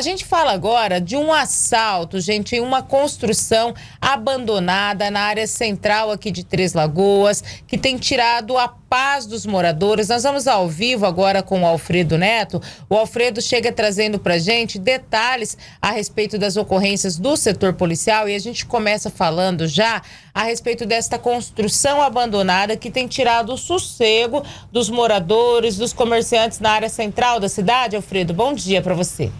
A gente fala agora de um assalto, gente, em uma construção abandonada na área central aqui de Três Lagoas, que tem tirado a paz dos moradores. Nós vamos ao vivo agora com o Alfredo Neto. O Alfredo chega trazendo pra gente detalhes a respeito das ocorrências do setor policial e a gente começa falando já a respeito desta construção abandonada que tem tirado o sossego dos moradores, dos comerciantes na área central da cidade. Alfredo, bom dia para você.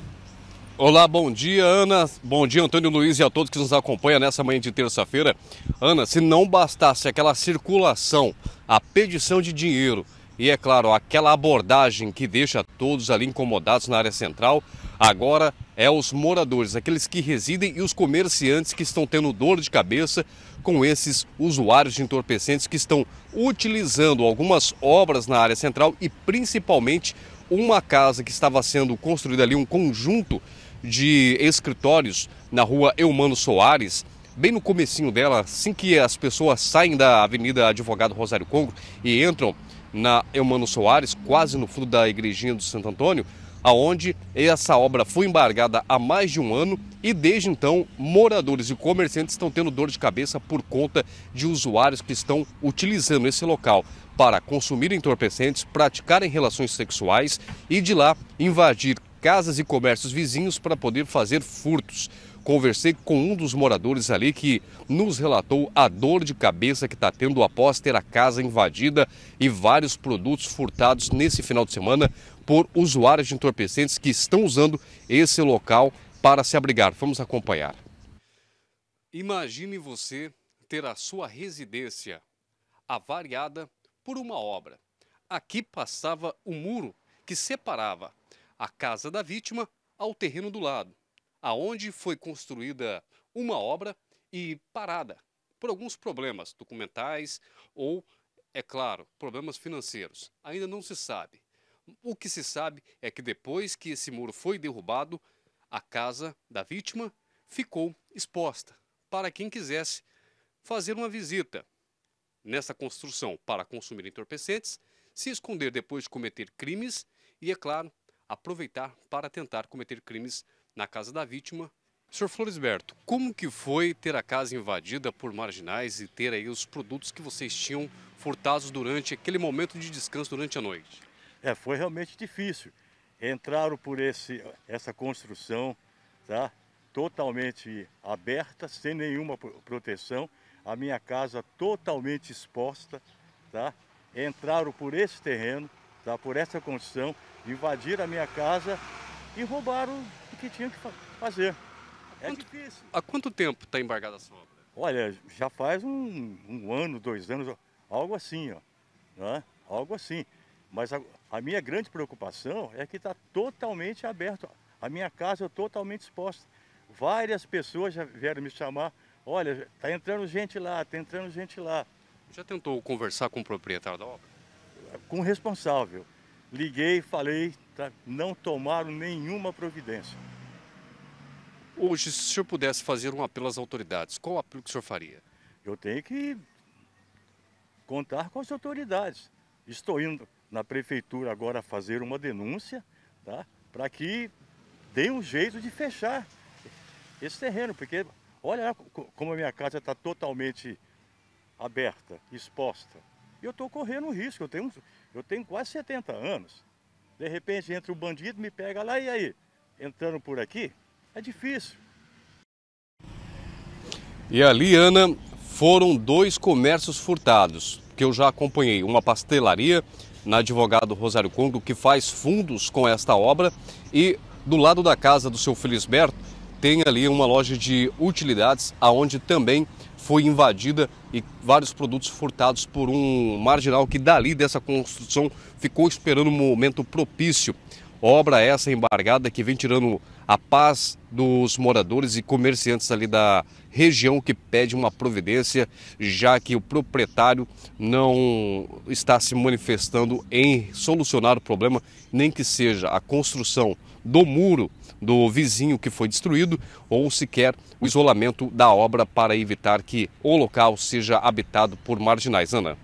Olá, bom dia, Ana. Bom dia, Antônio Luiz e a todos que nos acompanham nessa manhã de terça-feira. Ana, se não bastasse aquela circulação, a pedição de dinheiro e, é claro, aquela abordagem que deixa todos ali incomodados na área central, agora é os moradores, aqueles que residem e os comerciantes que estão tendo dor de cabeça com esses usuários de entorpecentes que estão utilizando algumas obras na área central e principalmente uma casa que estava sendo construída ali, um conjunto de escritórios na rua Eumano Soares, bem no comecinho dela, assim que as pessoas saem da Avenida Advogado Rosário Congo e entram na Eumano Soares, quase no fundo da igrejinha do Santo Antônio, aonde essa obra foi embargada há mais de um ano e desde então moradores e comerciantes estão tendo dor de cabeça por conta de usuários que estão utilizando esse local para consumir entorpecentes, praticarem relações sexuais e de lá invadir casas e comércios vizinhos para poder fazer furtos. Conversei com um dos moradores ali que nos relatou a dor de cabeça que está tendo após ter a casa invadida e vários produtos furtados nesse final de semana por usuários de entorpecentes que estão usando esse local para se abrigar. Vamos acompanhar. Imagine você ter a sua residência avariada por uma obra. Aqui passava o um muro que separava a casa da vítima ao terreno do lado, aonde foi construída uma obra e parada por alguns problemas documentais ou, é claro, problemas financeiros. Ainda não se sabe. O que se sabe é que depois que esse muro foi derrubado, a casa da vítima ficou exposta para quem quisesse fazer uma visita nessa construção para consumir entorpecentes, se esconder depois de cometer crimes e, é claro, aproveitar para tentar cometer crimes na casa da vítima. Sr. Floresberto, como que foi ter a casa invadida por marginais e ter aí os produtos que vocês tinham furtados durante aquele momento de descanso durante a noite? É, foi realmente difícil. Entraram por esse, essa construção, tá? Totalmente aberta, sem nenhuma proteção. A minha casa totalmente exposta, tá? Entraram por esse terreno, tá? por essa condição, invadir a minha casa e roubaram o que tinha que fazer. Há é quanto, difícil. Há quanto tempo está embargada sua obra? Olha, já faz um, um, ano, dois anos, algo assim, ó, né? algo assim. Mas a, a minha grande preocupação é que está totalmente aberto. A minha casa é totalmente exposta. Várias pessoas já vieram me chamar, olha, está entrando gente lá, está entrando gente lá. Já tentou conversar com o proprietário da obra? com o responsável. Liguei, falei, tá, não tomaram nenhuma providência. Hoje, se o senhor pudesse fazer um apelo às autoridades, qual apelo que o senhor faria? Eu tenho que contar com as autoridades. Estou indo na prefeitura agora fazer uma denúncia, tá? Para que dê um jeito de fechar esse terreno, porque olha como a minha casa está totalmente aberta, exposta. E eu estou correndo um risco, eu tenho, eu tenho quase 70 anos. De repente entra o um bandido, me pega lá e aí, entrando por aqui, é difícil. E ali, Ana, foram dois comércios furtados, que eu já acompanhei. Uma pastelaria, na advogado Rosário Congo, que faz fundos com esta obra, e do lado da casa do seu Felisberto, tem ali uma loja de utilidades, aonde também foi invadida e vários produtos furtados por um marginal que dali dessa construção ficou esperando um momento propício. Obra essa embargada que vem tirando a paz dos moradores e comerciantes ali da região que pede uma providência, já que o proprietário não está se manifestando em solucionar o problema, nem que seja a construção do muro do vizinho que foi destruído ou sequer o isolamento da obra para evitar que o local seja habitado por marginais. Ana.